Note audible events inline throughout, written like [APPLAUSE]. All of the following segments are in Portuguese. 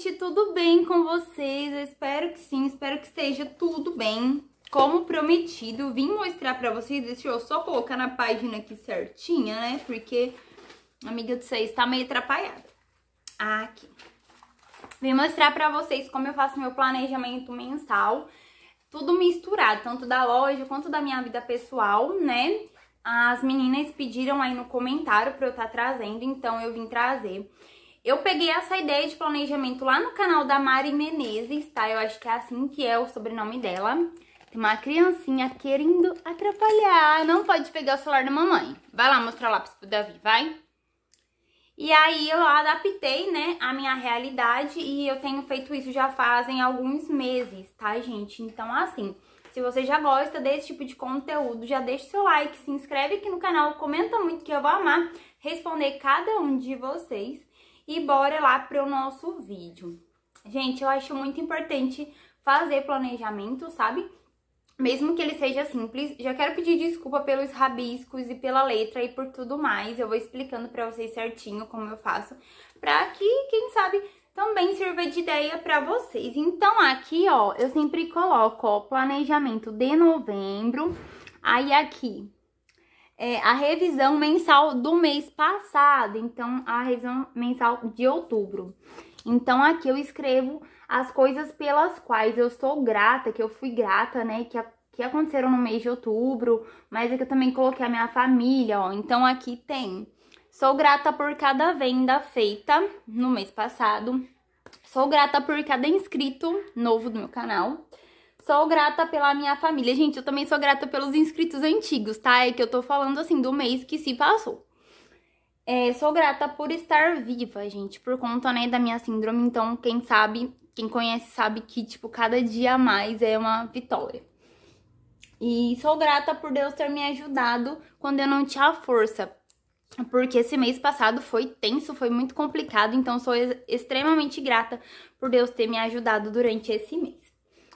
gente, tudo bem com vocês? Eu espero que sim, espero que esteja tudo bem. Como prometido, vim mostrar pra vocês, deixa eu só colocar na página aqui certinha, né? Porque a amiga de vocês tá meio atrapalhada. Ah, aqui. Vim mostrar pra vocês como eu faço meu planejamento mensal. Tudo misturado, tanto da loja quanto da minha vida pessoal, né? As meninas pediram aí no comentário pra eu estar tá trazendo, então eu vim trazer. Eu peguei essa ideia de planejamento lá no canal da Mari Menezes, tá? Eu acho que é assim que é o sobrenome dela. Tem uma criancinha querendo atrapalhar, não pode pegar o celular da mamãe. Vai lá mostrar o lápis pro Davi, vai. E aí eu adaptei, né, a minha realidade e eu tenho feito isso já fazem alguns meses, tá, gente? Então, assim, se você já gosta desse tipo de conteúdo, já deixa seu like, se inscreve aqui no canal, comenta muito que eu vou amar responder cada um de vocês. E bora lá para o nosso vídeo. Gente, eu acho muito importante fazer planejamento, sabe? Mesmo que ele seja simples, já quero pedir desculpa pelos rabiscos e pela letra e por tudo mais. Eu vou explicando para vocês certinho como eu faço, para que, quem sabe, também sirva de ideia para vocês. Então, aqui, ó, eu sempre coloco, ó, planejamento de novembro. Aí, aqui, é, a revisão mensal do mês passado, então a revisão mensal de outubro. Então aqui eu escrevo as coisas pelas quais eu sou grata, que eu fui grata, né, que, a, que aconteceram no mês de outubro, mas é que eu também coloquei a minha família, ó. Então aqui tem: sou grata por cada venda feita no mês passado, sou grata por cada inscrito novo do meu canal. Sou grata pela minha família. Gente, eu também sou grata pelos inscritos antigos, tá? É que eu tô falando assim do mês que se passou. É, sou grata por estar viva, gente, por conta, né, da minha síndrome. Então, quem sabe, quem conhece sabe que, tipo, cada dia a mais é uma vitória. E sou grata por Deus ter me ajudado quando eu não tinha força. Porque esse mês passado foi tenso, foi muito complicado. Então, sou extremamente grata por Deus ter me ajudado durante esse mês.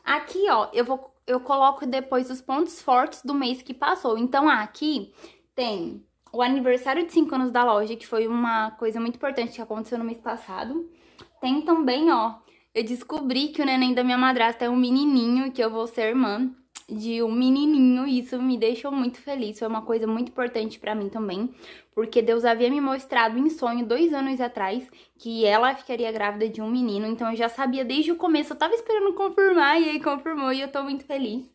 Aqui, ó, eu vou eu coloco depois os pontos fortes do mês que passou. Então, aqui tem o aniversário de 5 anos da loja, que foi uma coisa muito importante que aconteceu no mês passado. Tem também, ó, eu descobri que o neném da minha madrasta é um menininho e que eu vou ser irmã de um menininho, e isso me deixou muito feliz, foi uma coisa muito importante para mim também, porque Deus havia me mostrado em sonho dois anos atrás que ela ficaria grávida de um menino, então eu já sabia desde o começo, eu tava esperando confirmar, e aí confirmou, e eu tô muito feliz.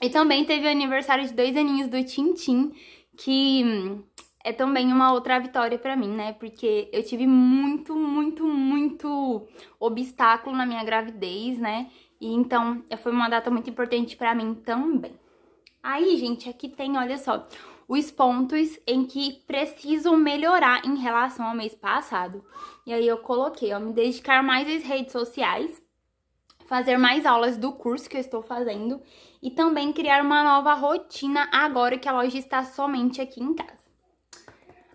E também teve o aniversário de dois aninhos do Tintim, que hum, é também uma outra vitória para mim, né? Porque eu tive muito, muito, muito obstáculo na minha gravidez, né? E então, eh, foi uma data muito importante para mim também. Aí, gente, aqui tem, olha só, os pontos em que preciso melhorar em relação ao mês passado. E aí eu coloquei, ó, me dedicar mais às redes sociais, fazer mais aulas do curso que eu estou fazendo e também criar uma nova rotina agora que a loja está somente aqui em casa.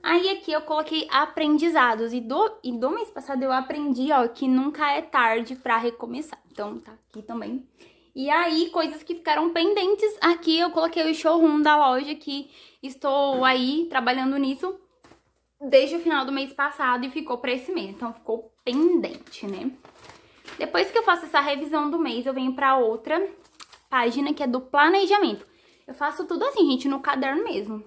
Aí aqui eu coloquei aprendizados e do, e do mês passado eu aprendi, ó, que nunca é tarde para recomeçar. Então tá aqui também. E aí, coisas que ficaram pendentes, aqui eu coloquei o showroom da loja que estou aí trabalhando nisso desde o final do mês passado e ficou para esse mês. Então ficou pendente, né? Depois que eu faço essa revisão do mês, eu venho para outra página que é do planejamento. Eu faço tudo assim, gente, no caderno mesmo.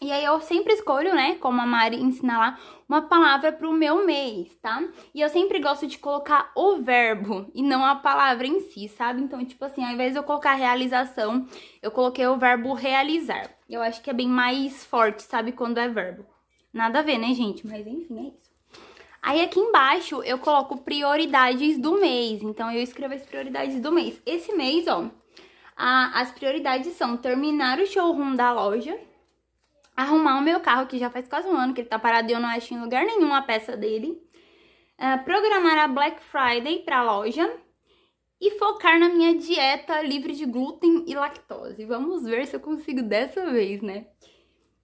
E aí eu sempre escolho, né, como a Mari ensina lá, uma palavra pro meu mês, tá? E eu sempre gosto de colocar o verbo e não a palavra em si, sabe? Então, tipo assim, ao invés de eu colocar realização, eu coloquei o verbo realizar. Eu acho que é bem mais forte, sabe, quando é verbo. Nada a ver, né, gente? Mas enfim, é isso. Aí aqui embaixo eu coloco prioridades do mês. Então eu escrevo as prioridades do mês. Esse mês, ó, a, as prioridades são terminar o showroom da loja, arrumar o meu carro, que já faz quase um ano que ele tá parado e eu não acho em lugar nenhum a peça dele, uh, programar a Black Friday pra loja e focar na minha dieta livre de glúten e lactose. Vamos ver se eu consigo dessa vez, né?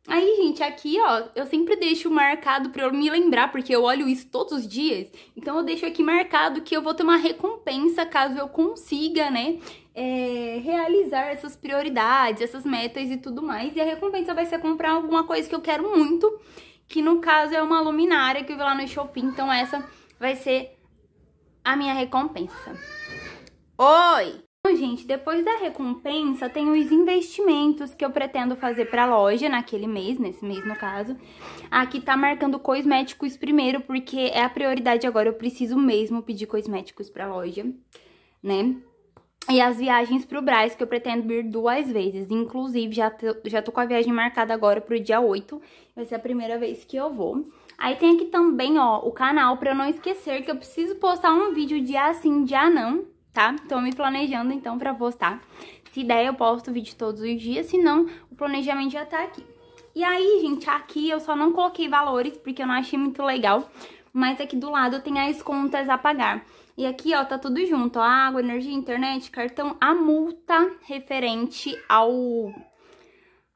Aí, gente, aqui, ó, eu sempre deixo marcado para eu me lembrar, porque eu olho isso todos os dias. Então, eu deixo aqui marcado que eu vou ter uma recompensa caso eu consiga, né, é, realizar essas prioridades, essas metas e tudo mais. E a recompensa vai ser comprar alguma coisa que eu quero muito, que no caso é uma luminária que eu vi lá no shopping. Então essa vai ser a minha recompensa. Oi! Bom, gente, depois da recompensa tem os investimentos que eu pretendo fazer pra loja naquele mês, nesse mês no caso. Aqui tá marcando cosméticos primeiro, porque é a prioridade agora, eu preciso mesmo pedir cosméticos pra loja, né? E as viagens pro Brás, que eu pretendo vir duas vezes. Inclusive, já tô, já tô com a viagem marcada agora pro dia 8. Vai ser a primeira vez que eu vou. Aí tem aqui também, ó, o canal, pra eu não esquecer que eu preciso postar um vídeo dia sim, dia não, tá? Tô me planejando, então, pra postar. Se der, eu posto vídeo todos os dias, se não, o planejamento já tá aqui. E aí, gente, aqui eu só não coloquei valores, porque eu não achei muito legal. Mas aqui do lado tem as contas a pagar. E aqui, ó, tá tudo junto, ó, água, energia, internet, cartão, a multa referente ao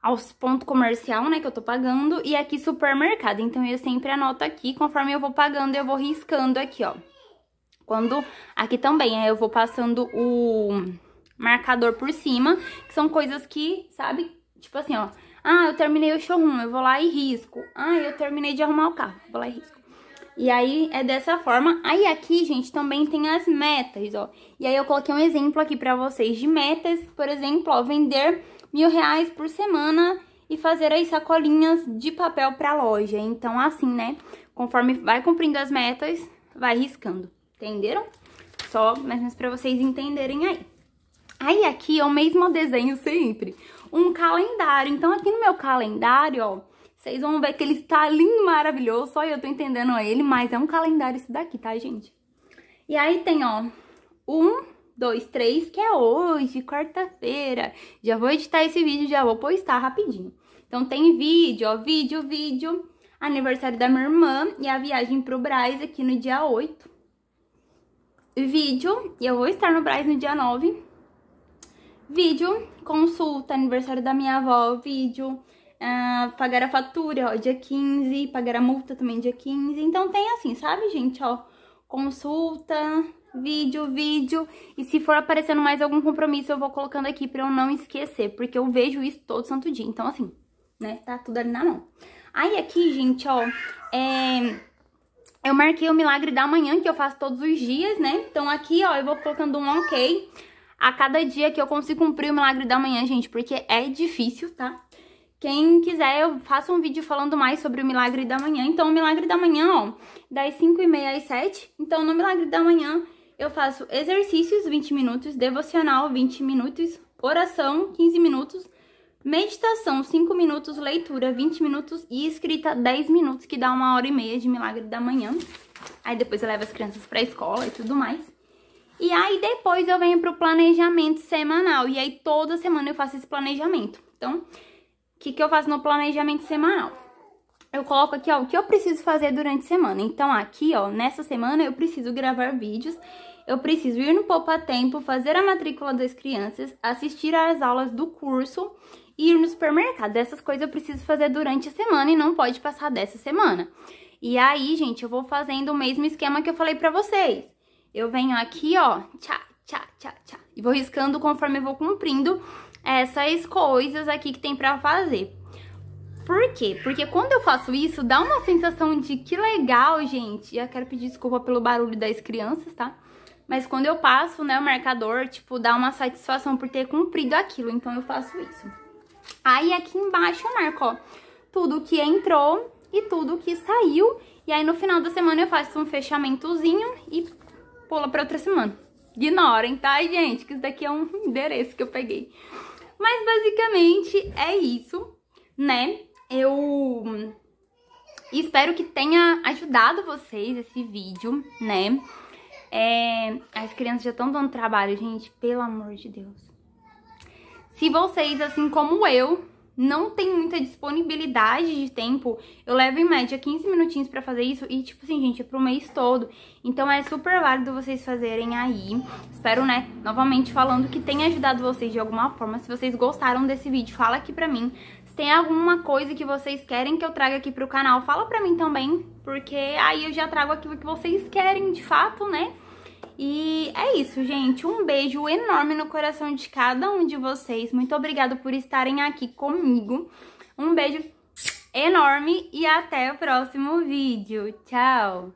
aos pontos comercial, né, que eu tô pagando, e aqui supermercado. Então, eu sempre anoto aqui, conforme eu vou pagando, eu vou riscando aqui, ó. Quando, aqui também, aí eu vou passando o marcador por cima, que são coisas que, sabe, tipo assim, ó. Ah, eu terminei o showroom, eu vou lá e risco. Ah, eu terminei de arrumar o carro, vou lá e risco. E aí é dessa forma. Aí aqui, gente, também tem as metas, ó. E aí eu coloquei um exemplo aqui pra vocês de metas. Por exemplo, ó, vender mil reais por semana e fazer as sacolinhas de papel pra loja. Então, assim, né? Conforme vai cumprindo as metas, vai riscando. Entenderam? Só mais ou menos pra vocês entenderem aí. Aí aqui é o mesmo desenho sempre. Um calendário. Então, aqui no meu calendário, ó vocês vão ver que ele está lindo, maravilhoso, só eu tô entendendo ele, mas é um calendário esse daqui, tá, gente? E aí tem, ó, um, dois, três, que é hoje, quarta-feira. Já vou editar esse vídeo, já vou postar rapidinho. Então tem vídeo, ó, vídeo, vídeo, aniversário da minha irmã e a viagem pro Braz aqui no dia 8. Vídeo, e eu vou estar no Braz no dia 9. Vídeo, consulta, aniversário da minha avó, vídeo Uh, pagar a fatura, ó, dia 15, pagar a multa também dia 15. Então tem assim, sabe, gente, ó, consulta, vídeo, vídeo. E se for aparecendo mais algum compromisso, eu vou colocando aqui pra eu não esquecer, porque eu vejo isso todo santo dia. Então, assim, né, tá tudo ali na mão. Aí aqui, gente, ó, é... Eu marquei o milagre da manhã, que eu faço todos os dias, né? Então aqui, ó, eu vou colocando um ok a cada dia que eu consigo cumprir o milagre da manhã, gente, porque é difícil, tá? Quem quiser, eu faço um vídeo falando mais sobre o Milagre da Manhã. Então, o Milagre da Manhã, ó, das 5 e meia às 7. Então, no Milagre da Manhã, eu faço exercícios, 20 minutos, devocional, 20 minutos, oração, 15 minutos, meditação, 5 minutos, leitura, 20 minutos e escrita, 10 minutos, que dá uma hora e meia de Milagre da Manhã. Aí, depois eu levo as crianças pra escola e tudo mais. E aí depois eu venho pro planejamento semanal. E aí toda semana eu faço esse planejamento. Então, o que, que eu faço no planejamento semanal? Eu coloco aqui, ó, o que eu preciso fazer durante a semana. Então, aqui, ó, nessa semana eu preciso gravar vídeos, eu preciso ir no Poupa Tempo, fazer a matrícula das crianças, assistir às aulas do curso e ir no supermercado. Essas coisas eu preciso fazer durante a semana e não pode passar dessa semana. E aí, gente, eu vou fazendo o mesmo esquema que eu falei pra vocês. Eu venho aqui, ó, tchá, tchá, tchá, tchá, e vou riscando conforme eu vou cumprindo essas coisas aqui que tem pra fazer. Por quê? Porque quando eu faço isso, dá uma sensação de que legal, gente. Já quero pedir desculpa pelo barulho das crianças, tá? Mas quando eu passo, né, o marcador, tipo, dá uma satisfação por ter cumprido aquilo. Então eu faço isso. Aí aqui embaixo eu marco, ó, tudo que entrou e tudo que saiu. E aí no final da semana eu faço um fechamentozinho e pula pra outra semana. Ignorem, tá, gente? Que isso daqui é um [LAUGHS] endereço que eu peguei. Mas basicamente é isso, né? Eu espero que tenha ajudado vocês esse vídeo, né? É, as crianças já estão dando trabalho, gente, pelo amor de Deus. Se vocês, assim como eu, não tem muita disponibilidade de tempo. Eu levo em média 15 minutinhos pra fazer isso e, tipo assim, gente, é pro mês todo. Então é super válido vocês fazerem aí. Espero, né, novamente falando que tenha ajudado vocês de alguma forma. Se vocês gostaram desse vídeo, fala aqui pra mim. Se tem alguma coisa que vocês querem que eu traga aqui pro canal, fala pra mim também, porque aí eu já trago aquilo que vocês querem de fato, né? E é isso, gente. Um beijo enorme no coração de cada um de vocês. Muito obrigada por estarem aqui comigo. Um beijo enorme e até o próximo vídeo. Tchau!